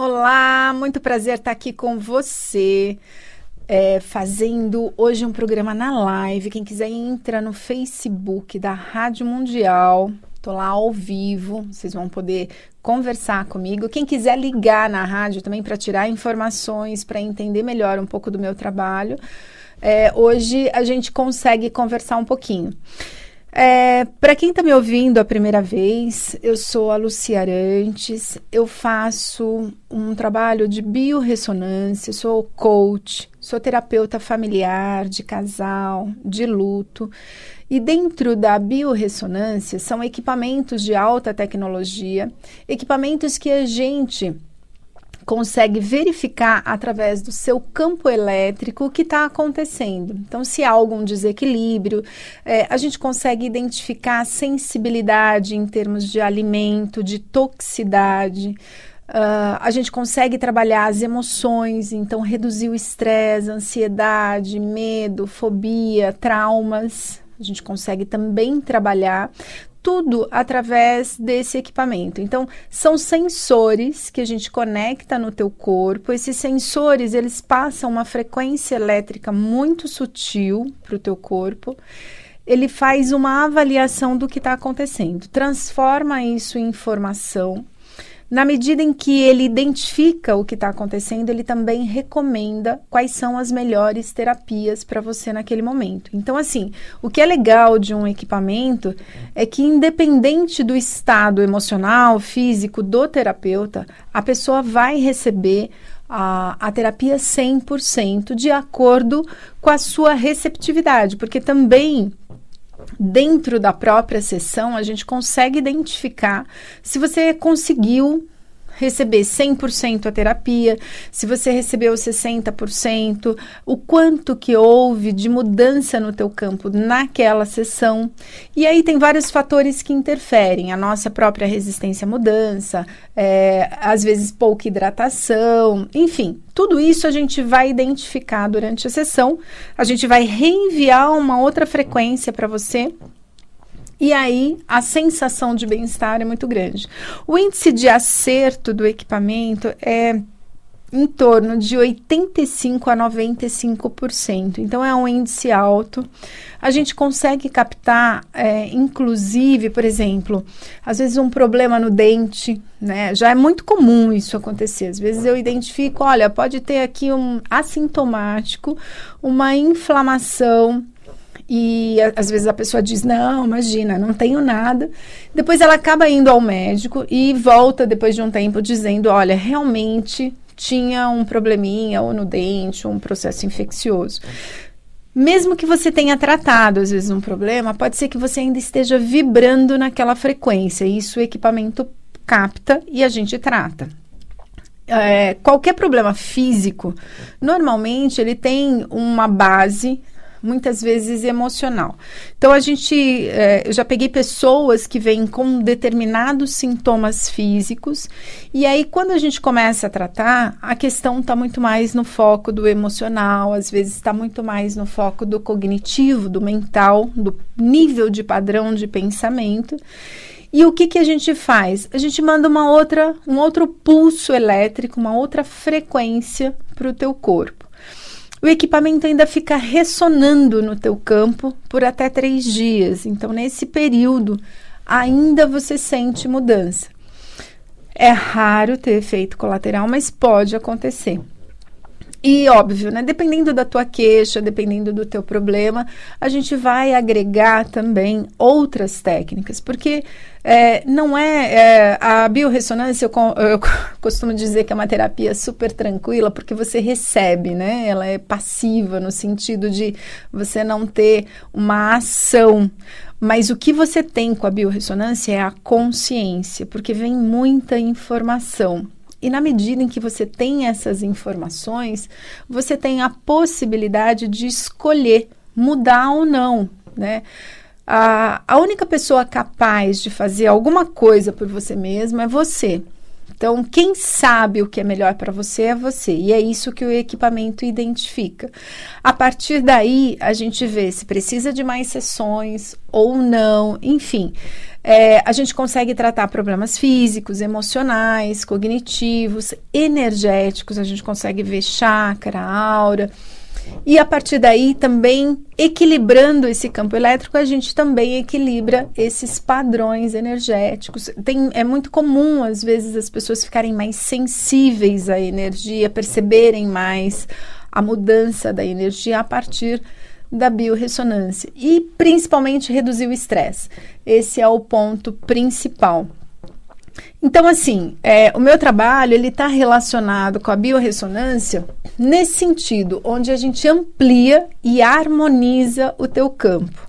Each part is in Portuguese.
Olá, muito prazer estar aqui com você. É, fazendo hoje um programa na live. Quem quiser entra no Facebook da Rádio Mundial. Tô lá ao vivo, vocês vão poder conversar comigo. Quem quiser ligar na rádio também para tirar informações, para entender melhor um pouco do meu trabalho, é, hoje a gente consegue conversar um pouquinho. É, para quem está me ouvindo a primeira vez, eu sou a Lucia Arantes, eu faço um trabalho de biorressonância, sou coach, sou terapeuta familiar, de casal, de luto. E dentro da biorressonância são equipamentos de alta tecnologia, equipamentos que a gente consegue verificar através do seu campo elétrico o que está acontecendo. Então, se há algum desequilíbrio, é, a gente consegue identificar sensibilidade em termos de alimento, de toxicidade. Uh, a gente consegue trabalhar as emoções, então reduzir o estresse, ansiedade, medo, fobia, traumas. A gente consegue também trabalhar tudo através desse equipamento. Então, são sensores que a gente conecta no teu corpo. Esses sensores, eles passam uma frequência elétrica muito sutil para o teu corpo. Ele faz uma avaliação do que está acontecendo, transforma isso em informação na medida em que ele identifica o que está acontecendo, ele também recomenda quais são as melhores terapias para você naquele momento. Então, assim, o que é legal de um equipamento é que, independente do estado emocional, físico do terapeuta, a pessoa vai receber a, a terapia 100% de acordo com a sua receptividade, porque também dentro da própria sessão, a gente consegue identificar se você conseguiu receber 100% a terapia, se você recebeu 60%, o quanto que houve de mudança no teu campo naquela sessão. E aí tem vários fatores que interferem, a nossa própria resistência à mudança, é, às vezes pouca hidratação, enfim, tudo isso a gente vai identificar durante a sessão, a gente vai reenviar uma outra frequência para você e aí a sensação de bem-estar é muito grande. O índice de acerto do equipamento é em torno de 85 a 95%. Então é um índice alto. A gente consegue captar, é, inclusive, por exemplo, às vezes um problema no dente, né? Já é muito comum isso acontecer. Às vezes eu identifico, olha, pode ter aqui um assintomático, uma inflamação e a, às vezes a pessoa diz: Não, imagina, não tenho nada. Depois ela acaba indo ao médico e volta depois de um tempo dizendo: Olha, realmente tinha um probleminha ou no dente, ou um processo infeccioso. Mesmo que você tenha tratado, às vezes, um problema, pode ser que você ainda esteja vibrando naquela frequência. Isso o equipamento capta e a gente trata. É, qualquer problema físico, normalmente ele tem uma base muitas vezes emocional. Então a gente, é, eu já peguei pessoas que vêm com determinados sintomas físicos e aí quando a gente começa a tratar, a questão está muito mais no foco do emocional, às vezes está muito mais no foco do cognitivo, do mental, do nível de padrão de pensamento. E o que, que a gente faz? A gente manda uma outra, um outro pulso elétrico, uma outra frequência para o teu corpo o equipamento ainda fica ressonando no teu campo por até três dias. Então, nesse período, ainda você sente mudança. É raro ter efeito colateral, mas pode acontecer. E óbvio, né? Dependendo da tua queixa, dependendo do teu problema, a gente vai agregar também outras técnicas, porque é, não é, é, a biorressonância, eu, eu, costumo dizer que é uma terapia super tranquila, porque você recebe, né? Ela é passiva no sentido de você não ter uma ação. Mas o que você tem com a biorressonância é a consciência, porque vem muita informação. E na medida em que você tem essas informações, você tem a possibilidade de escolher mudar ou não, né? A, a única pessoa capaz de fazer alguma coisa por você mesmo é você. Então, quem sabe o que é melhor para você é você. E é isso que o equipamento identifica. A partir daí, a gente vê se precisa de mais sessões ou não, enfim. É, a gente consegue tratar problemas físicos, emocionais, cognitivos, energéticos, a gente consegue ver chakra, aura. E a partir daí também equilibrando esse campo elétrico, a gente também equilibra esses padrões energéticos. Tem, é muito comum, às vezes, as pessoas ficarem mais sensíveis à energia, perceberem mais a mudança da energia a partir da biorressonância e principalmente reduzir o estresse. Esse é o ponto principal. Então, assim, é, o meu trabalho ele está relacionado com a biorressonância nesse sentido, onde a gente amplia e harmoniza o teu campo.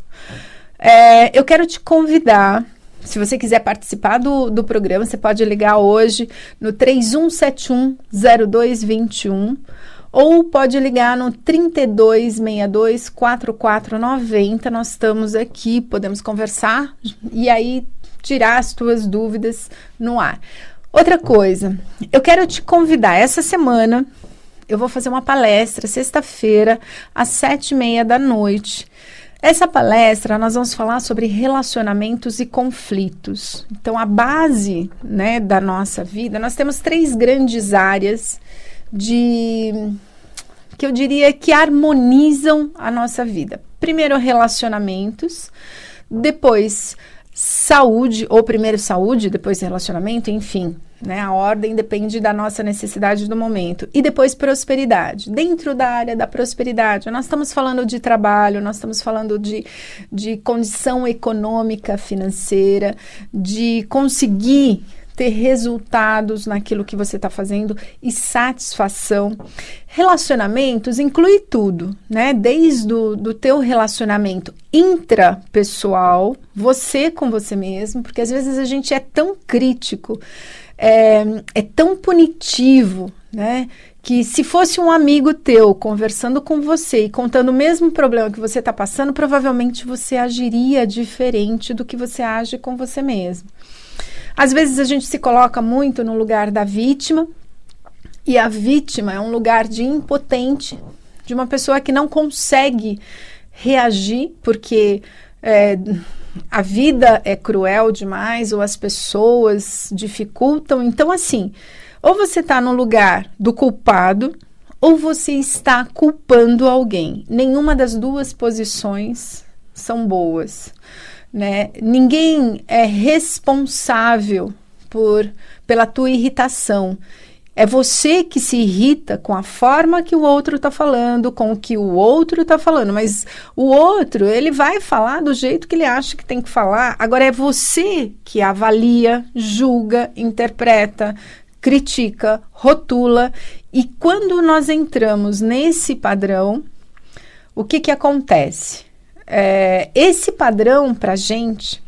É, eu quero te convidar se você quiser participar do, do programa, você pode ligar hoje no 3171-0221 ou pode ligar no 3262-4490. Nós estamos aqui, podemos conversar e aí tirar as tuas dúvidas no ar. Outra coisa, eu quero te convidar essa semana. Eu vou fazer uma palestra sexta-feira às sete e meia da noite. Essa palestra nós vamos falar sobre relacionamentos e conflitos. Então, a base né, da nossa vida, nós temos três grandes áreas de que eu diria que harmonizam a nossa vida. Primeiro, relacionamentos, depois saúde, ou primeiro saúde, depois relacionamento, enfim. Né? A ordem depende da nossa necessidade do momento. E depois prosperidade. Dentro da área da prosperidade, nós estamos falando de trabalho, nós estamos falando de, de condição econômica, financeira, de conseguir ter resultados naquilo que você está fazendo e satisfação. Relacionamentos inclui tudo, né? Desde o do teu relacionamento intrapessoal, você com você mesmo, porque às vezes a gente é tão crítico, é, é tão punitivo, né? que se fosse um amigo teu conversando com você e contando o mesmo problema que você está passando, provavelmente você agiria diferente do que você age com você mesmo. Às vezes a gente se coloca muito no lugar da vítima, e a vítima é um lugar de impotente, de uma pessoa que não consegue reagir, porque é, a vida é cruel demais, ou as pessoas dificultam. Então, assim, ou você está no lugar do culpado, ou você está culpando alguém. Nenhuma das duas posições são boas. Né? Ninguém é responsável por pela tua irritação. É você que se irrita com a forma que o outro está falando, com o que o outro está falando. Mas o outro, ele vai falar do jeito que ele acha que tem que falar. Agora é você que avalia, julga, interpreta, critica, rotula. E quando nós entramos nesse padrão, o que, que acontece? É, esse padrão para gente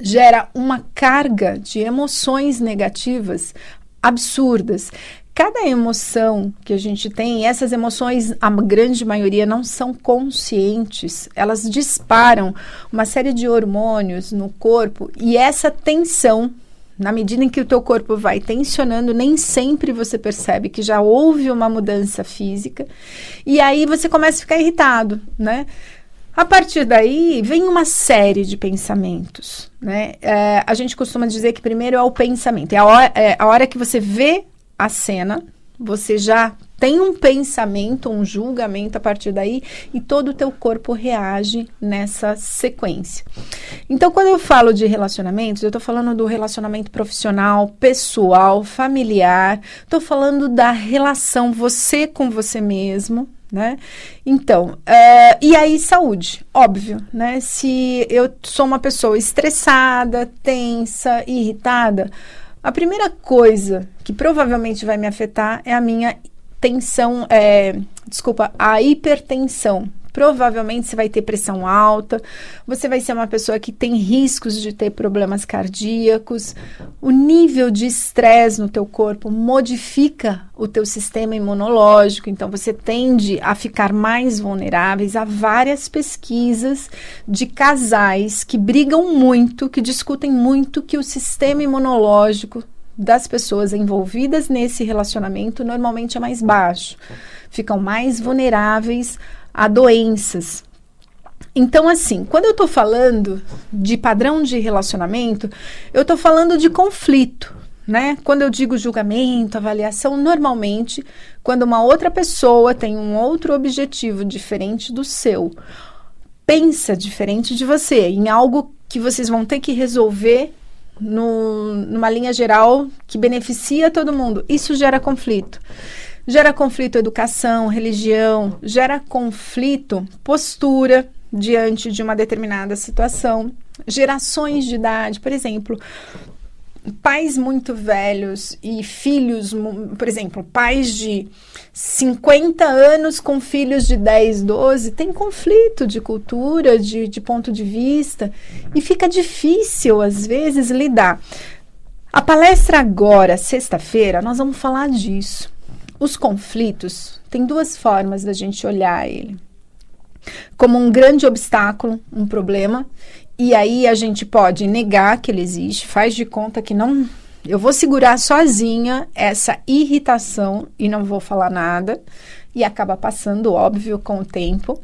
gera uma carga de emoções negativas absurdas. Cada emoção que a gente tem, essas emoções, a grande maioria não são conscientes, elas disparam uma série de hormônios no corpo e essa tensão na medida em que o teu corpo vai tensionando, nem sempre você percebe que já houve uma mudança física. E aí você começa a ficar irritado, né? A partir daí vem uma série de pensamentos, né? É, a gente costuma dizer que primeiro é o pensamento, é a, hora, é a hora que você vê a cena, você já tem um pensamento, um julgamento a partir daí e todo o teu corpo reage nessa sequência. Então, quando eu falo de relacionamentos, eu estou falando do relacionamento profissional, pessoal, familiar, estou falando da relação você com você mesmo, né? Então, é, e aí saúde, óbvio, né? Se eu sou uma pessoa estressada, tensa, irritada, a primeira coisa que provavelmente vai me afetar é a minha tensão, é, desculpa, a hipertensão, provavelmente você vai ter pressão alta, você vai ser uma pessoa que tem riscos de ter problemas cardíacos. O nível de estresse no teu corpo modifica o teu sistema imunológico, então você tende a ficar mais vulneráveis. Há várias pesquisas de casais que brigam muito, que discutem muito que o sistema imunológico das pessoas envolvidas nesse relacionamento normalmente é mais baixo. Ficam mais vulneráveis a doenças. Então, assim, quando eu estou falando de padrão de relacionamento, eu estou falando de conflito, né? Quando eu digo julgamento, avaliação, normalmente, quando uma outra pessoa tem um outro objetivo diferente do seu, pensa diferente de você, em algo que vocês vão ter que resolver no, numa linha geral que beneficia todo mundo, isso gera conflito. Gera conflito educação, religião, gera conflito postura diante de uma determinada situação, gerações de idade, por exemplo, pais muito velhos e filhos, por exemplo, pais de 50 anos com filhos de 10, 12, tem conflito de cultura, de, de ponto de vista, e fica difícil, às vezes, lidar. A palestra agora, sexta-feira, nós vamos falar disso. Os conflitos tem duas formas da gente olhar ele. Como um grande obstáculo, um problema, e aí a gente pode negar que ele existe, faz de conta que não. Eu vou segurar sozinha essa irritação e não vou falar nada, e acaba passando, óbvio, com o tempo.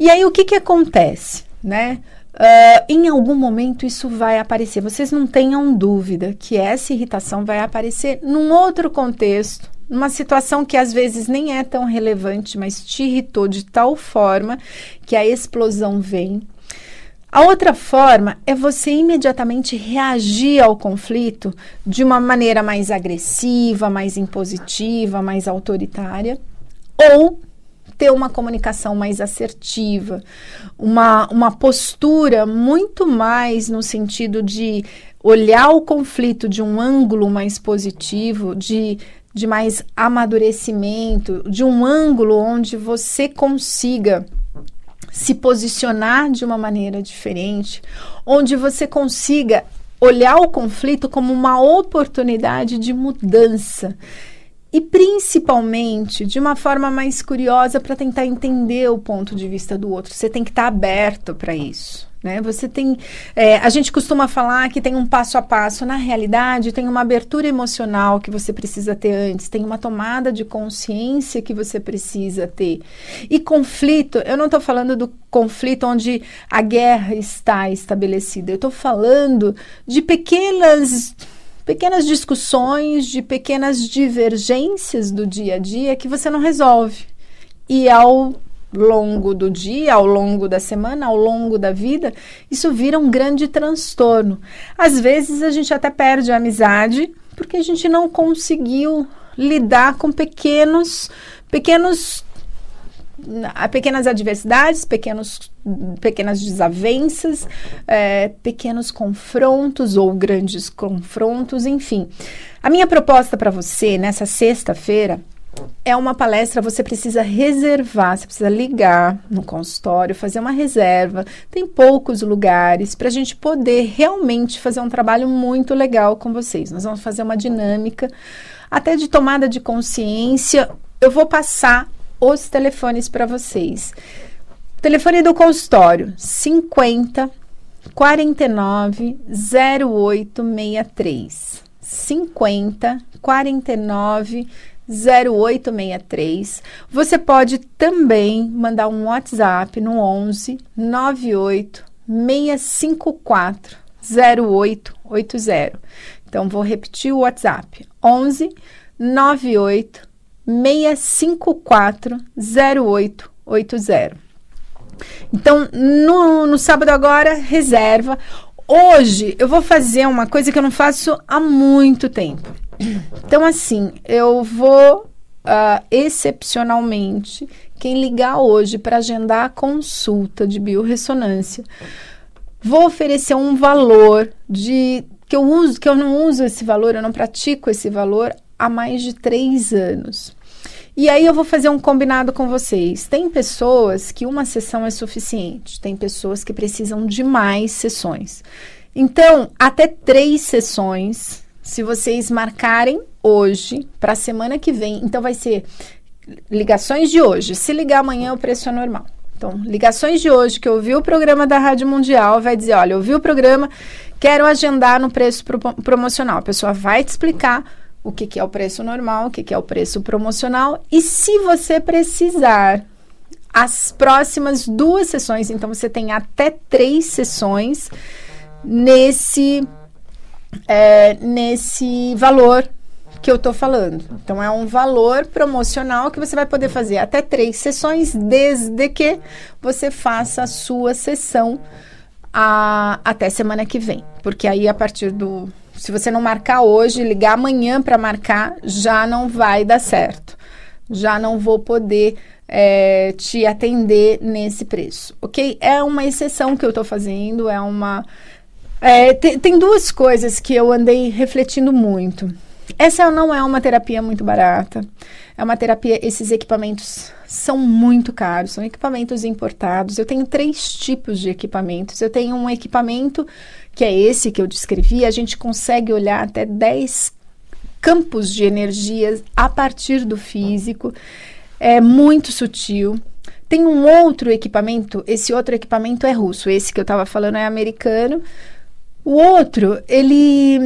E aí o que, que acontece, né? Uh, em algum momento isso vai aparecer. Vocês não tenham dúvida que essa irritação vai aparecer num outro contexto, uma situação que às vezes nem é tão relevante, mas te irritou de tal forma que a explosão vem. A outra forma é você imediatamente reagir ao conflito de uma maneira mais agressiva, mais impositiva, mais autoritária, ou ter uma comunicação mais assertiva, uma, uma postura muito mais no sentido de olhar o conflito de um ângulo mais positivo, de de mais amadurecimento, de um ângulo onde você consiga se posicionar de uma maneira diferente, onde você consiga olhar o conflito como uma oportunidade de mudança. E principalmente de uma forma mais curiosa para tentar entender o ponto de vista do outro. Você tem que estar tá aberto para isso. Né? Você tem, é, a gente costuma falar que tem um passo a passo. Na realidade, tem uma abertura emocional que você precisa ter antes, tem uma tomada de consciência que você precisa ter. E conflito, eu não estou falando do conflito onde a guerra está estabelecida. Eu estou falando de pequenas pequenas discussões, de pequenas divergências do dia a dia que você não resolve. E ao longo do dia, ao longo da semana, ao longo da vida, isso vira um grande transtorno. Às vezes a gente até perde a amizade porque a gente não conseguiu lidar com pequenos pequenos ah, pequenas adversidades, pequenos, pequenas desavenças, é, pequenos confrontos ou grandes confrontos, enfim. A minha proposta para você nessa sexta-feira é uma palestra, você precisa reservar, você precisa ligar no consultório, fazer uma reserva. Tem poucos lugares para a gente poder realmente fazer um trabalho muito legal com vocês. Nós vamos fazer uma dinâmica, até de tomada de consciência. Eu vou passar os telefones para vocês. Telefone do consultório: 50 49 0863. 50 49 0863. Você pode também mandar um WhatsApp no 11 98 654 0880. Então vou repetir o WhatsApp: 11 98 654 0880. Então, no, no sábado agora, reserva Hoje eu vou fazer uma coisa que eu não faço há muito tempo. Então, assim, eu vou uh, excepcionalmente. Quem ligar hoje para agendar a consulta de biorressonância, vou oferecer um valor de que eu uso, que eu não uso esse valor, eu não pratico esse valor há mais de três anos. E aí eu vou fazer um combinado com vocês. Tem pessoas que uma sessão é suficiente, tem pessoas que precisam de mais sessões. Então, até três sessões, se vocês marcarem hoje, para a semana que vem. Então, vai ser ligações de hoje. Se ligar amanhã, o preço é normal. Então, ligações de hoje que ouviu o programa da Rádio Mundial vai dizer: olha, ouviu o programa, quero agendar no preço pro promocional. A pessoa vai te explicar o que, que é o preço normal, o que, que é o preço promocional e se você precisar as próximas duas sessões. Então, você tem até três sessões nesse, é, nesse valor que eu estou falando. Então, é um valor promocional que você vai poder fazer até três sessões, desde que você faça a sua sessão a, até semana que vem. Porque aí, a partir do se você não marcar hoje, ligar amanhã para marcar, já não vai dar certo. Já não vou poder é, te atender nesse preço, ok? É uma exceção que eu estou fazendo, é uma. É, tem, tem duas coisas que eu andei refletindo muito. Essa não é uma terapia muito barata. É uma terapia, esses equipamentos são muito caros, são equipamentos importados. Eu tenho três tipos de equipamentos. Eu tenho um equipamento que é esse que eu descrevi, a gente consegue olhar até 10 campos de energias a partir do físico. É muito sutil. Tem um outro equipamento, esse outro equipamento é russo, esse que eu estava falando é americano. O outro, ele,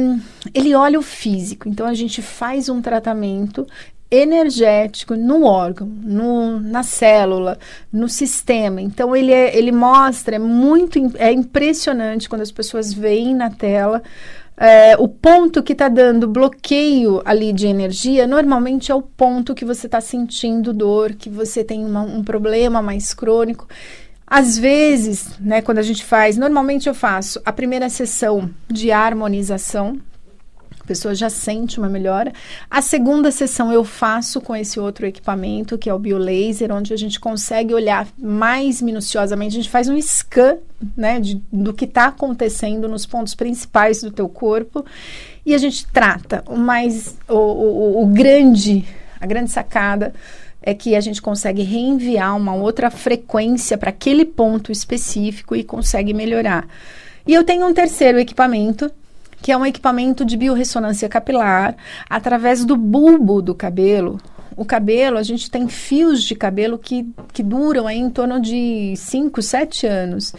ele olha o físico. Então a gente faz um tratamento energético no órgão, no, na célula, no sistema. Então ele é, ele mostra é muito é impressionante quando as pessoas veem na tela é, o ponto que está dando bloqueio ali de energia. Normalmente é o ponto que você está sentindo dor, que você tem uma, um problema mais crônico. Às vezes, né, quando a gente faz, normalmente eu faço a primeira sessão de harmonização, a pessoa já sente uma melhora. A segunda sessão eu faço com esse outro equipamento, que é o biolaser, onde a gente consegue olhar mais minuciosamente, a gente faz um scan, né, de, do que está acontecendo nos pontos principais do teu corpo e a gente trata o mais, o, o, o grande, a grande sacada é que a gente consegue reenviar uma outra frequência para aquele ponto específico e consegue melhorar. E eu tenho um terceiro equipamento que é um equipamento de biorressonância capilar, através do bulbo do cabelo. O cabelo, a gente tem fios de cabelo que, que duram aí em torno de 5, 7 anos.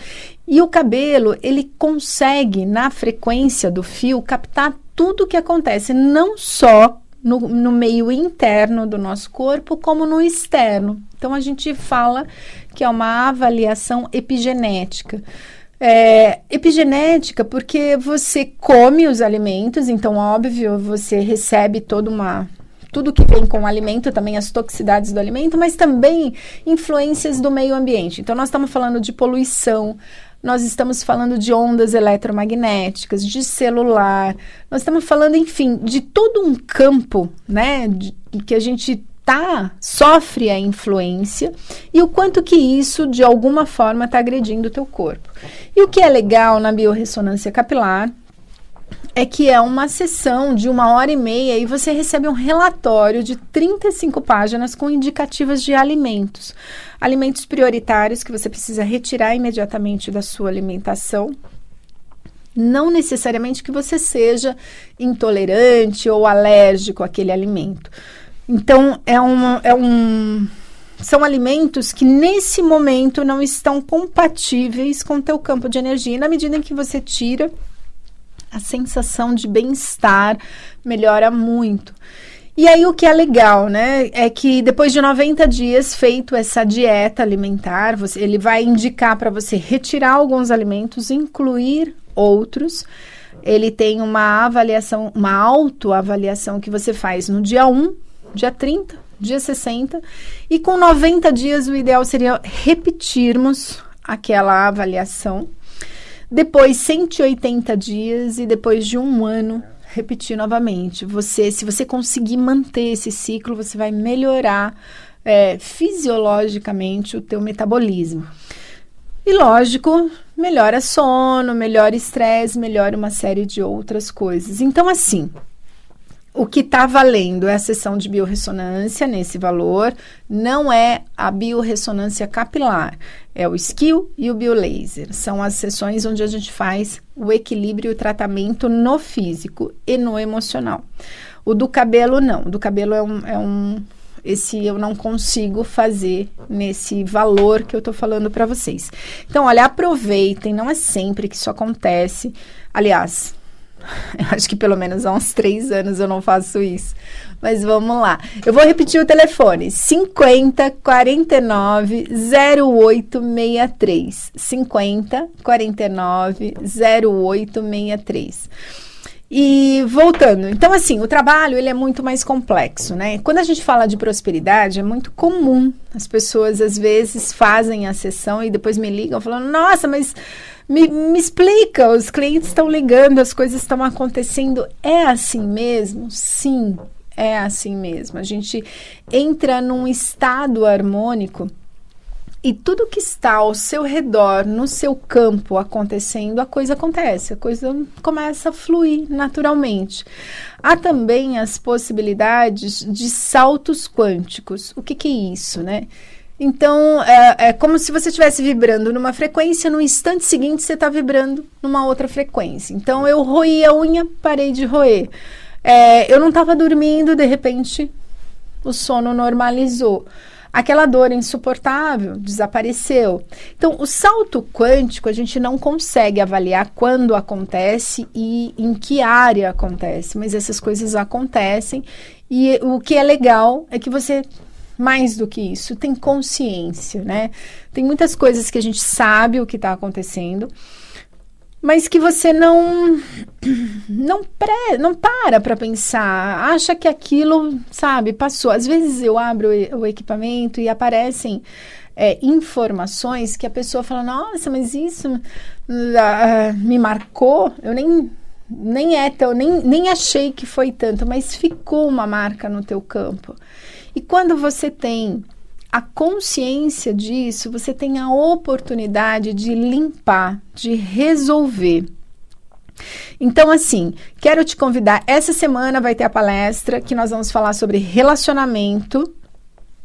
E o cabelo, ele consegue, na frequência do fio, captar tudo o que acontece, não só no, no, meio interno do nosso corpo, como no externo. Então, a gente fala que é uma avaliação epigenética. É, epigenética, porque você come os alimentos, então, óbvio, você recebe toda uma tudo que vem com o alimento, também as toxicidades do alimento, mas também influências do meio ambiente. Então, nós estamos falando de poluição, nós estamos falando de ondas eletromagnéticas, de celular, nós estamos falando, enfim, de todo um campo, né, de, que a gente tá sofre a influência e o quanto que isso de alguma forma está agredindo o teu corpo. E o que é legal na biorressonância capilar é que é uma sessão de uma hora e meia e você recebe um relatório de 35 páginas com indicativas de alimentos. Alimentos prioritários que você precisa retirar imediatamente da sua alimentação. Não necessariamente que você seja intolerante ou alérgico àquele alimento então, é um, é um, são alimentos que nesse momento não estão compatíveis com o teu campo de energia. E na medida em que você tira, a sensação de bem-estar melhora muito. E aí o que é legal, né, é que depois de 90 dias feito essa dieta alimentar, você, ele vai indicar para você retirar alguns alimentos, incluir outros. Ele tem uma avaliação, uma autoavaliação que você faz no dia 1 dia 30, dia 60. E com 90 dias, o ideal seria repetirmos aquela avaliação. Depois, 180 dias e depois de um ano, repetir novamente. Você, se você conseguir manter esse ciclo, você vai melhorar é, fisiologicamente o teu metabolismo. E lógico, melhora sono, melhora estresse, melhora uma série de outras coisas. Então, assim, o que está valendo é a sessão de biorressonância nesse valor, não é a biorressonância capilar, é o skill e o biolaser. São as sessões onde a gente faz o equilíbrio e o tratamento no físico e no emocional. O do cabelo, não. O do cabelo é um, é um esse eu não consigo fazer nesse valor que eu estou falando para vocês. Então, olha, aproveitem, não é sempre que isso acontece. Aliás, acho que pelo menos há uns três anos eu não faço isso. Mas vamos lá. Eu vou repetir o telefone: 50 49 0863. 50 49 0863. E voltando, então assim, o trabalho ele é muito mais complexo, né? Quando a gente fala de prosperidade, é muito comum. As pessoas às vezes fazem a sessão e depois me ligam falando: "Nossa, mas me, me explica, os clientes estão ligando, as coisas estão acontecendo. É assim mesmo? Sim, é assim mesmo. A gente entra num estado harmônico e tudo que está ao seu redor, no seu campo acontecendo, a coisa acontece, a coisa começa a fluir naturalmente. Há também as possibilidades de saltos quânticos. O que, que é isso, né? Então, é, é como se você estivesse vibrando numa frequência, no instante seguinte você está vibrando numa outra frequência. Então, eu roí a unha, parei de roer. É, eu não estava dormindo, de repente, o sono normalizou. Aquela dor insuportável desapareceu. Então, o salto quântico a gente não consegue avaliar quando acontece e em que área acontece, mas essas coisas acontecem. E o que é legal é que você mais do que isso, tem consciência, né? Tem muitas coisas que a gente sabe o que está acontecendo, mas que você não não pré, não para para pensar, acha que aquilo, sabe, passou. Às vezes eu abro o, equipamento e aparecem é, informações que a pessoa fala, nossa, mas isso uh, me marcou, eu nem nem é tão, nem, nem achei que foi tanto, mas ficou uma marca no teu campo. E quando você tem a consciência disso, você tem a oportunidade de limpar, de resolver. Então, assim, quero te convidar. Essa semana vai ter a palestra que nós vamos falar sobre relacionamento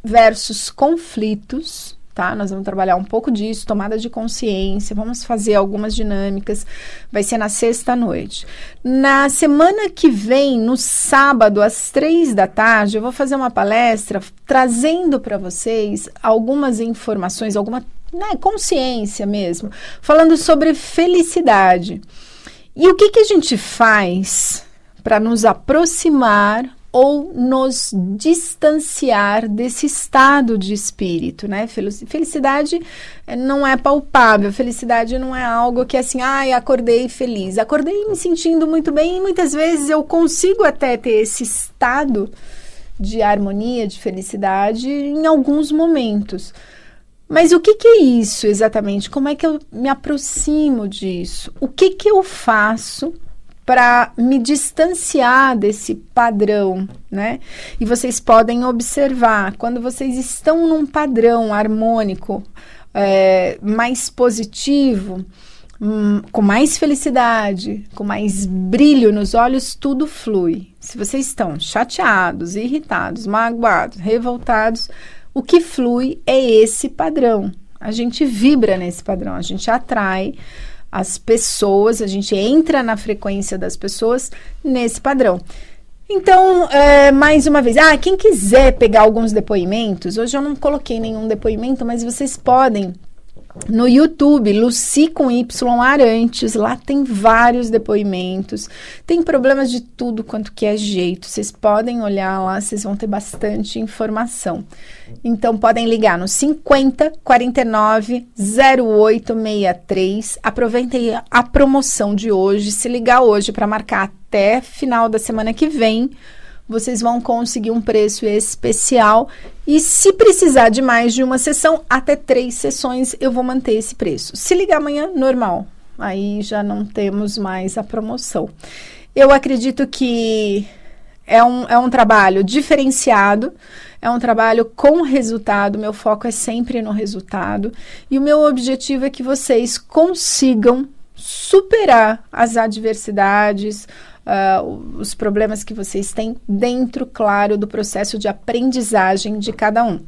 versus conflitos tá? Nós vamos trabalhar um pouco disso, tomada de consciência, vamos fazer algumas dinâmicas. Vai ser na sexta noite. Na semana que vem, no sábado, às três da tarde, eu vou fazer uma palestra trazendo para vocês algumas informações, alguma né, consciência mesmo, falando sobre felicidade. E o que, que a gente faz para nos aproximar ou nos distanciar desse estado de espírito, né? Felicidade eh, não é palpável, felicidade não é algo que é assim, ai, ah, acordei feliz. Acordei me sentindo muito bem e muitas vezes eu consigo até ter esse estado de harmonia, de felicidade em alguns momentos. Mas o que, que, é isso exatamente? Como é que eu me aproximo disso? O que, que eu faço para me distanciar desse padrão, né? E vocês podem observar quando vocês estão num padrão harmônico é, mais positivo, hum, com mais felicidade, com mais brilho nos olhos, tudo flui. Se vocês estão chateados, irritados, magoados, revoltados, o que flui é esse padrão. A gente vibra nesse padrão, a gente atrai as pessoas, a gente entra na frequência das pessoas nesse padrão. Então, é, mais uma vez, ah, quem quiser pegar alguns depoimentos, hoje eu não coloquei nenhum depoimento, mas vocês podem no YouTube, Luci com Y Arantes, lá tem vários depoimentos, tem problemas de tudo quanto que é jeito. Vocês podem olhar lá, vocês vão ter bastante informação. Então podem ligar no 50 49 0863. Aproveitem a promoção de hoje, se ligar hoje para marcar até final da semana que vem vocês vão conseguir um preço especial. E se precisar de mais de uma sessão, até três sessões, eu vou manter esse preço. Se ligar amanhã, normal. Aí já não temos mais a promoção. Eu acredito que é um, é um trabalho diferenciado, é um trabalho com resultado. Meu foco é sempre no resultado. E o meu objetivo é que vocês consigam superar as adversidades, uh, os problemas que vocês têm dentro, claro, do processo de aprendizagem de cada um.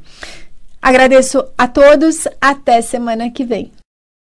Agradeço a todos, até semana que vem.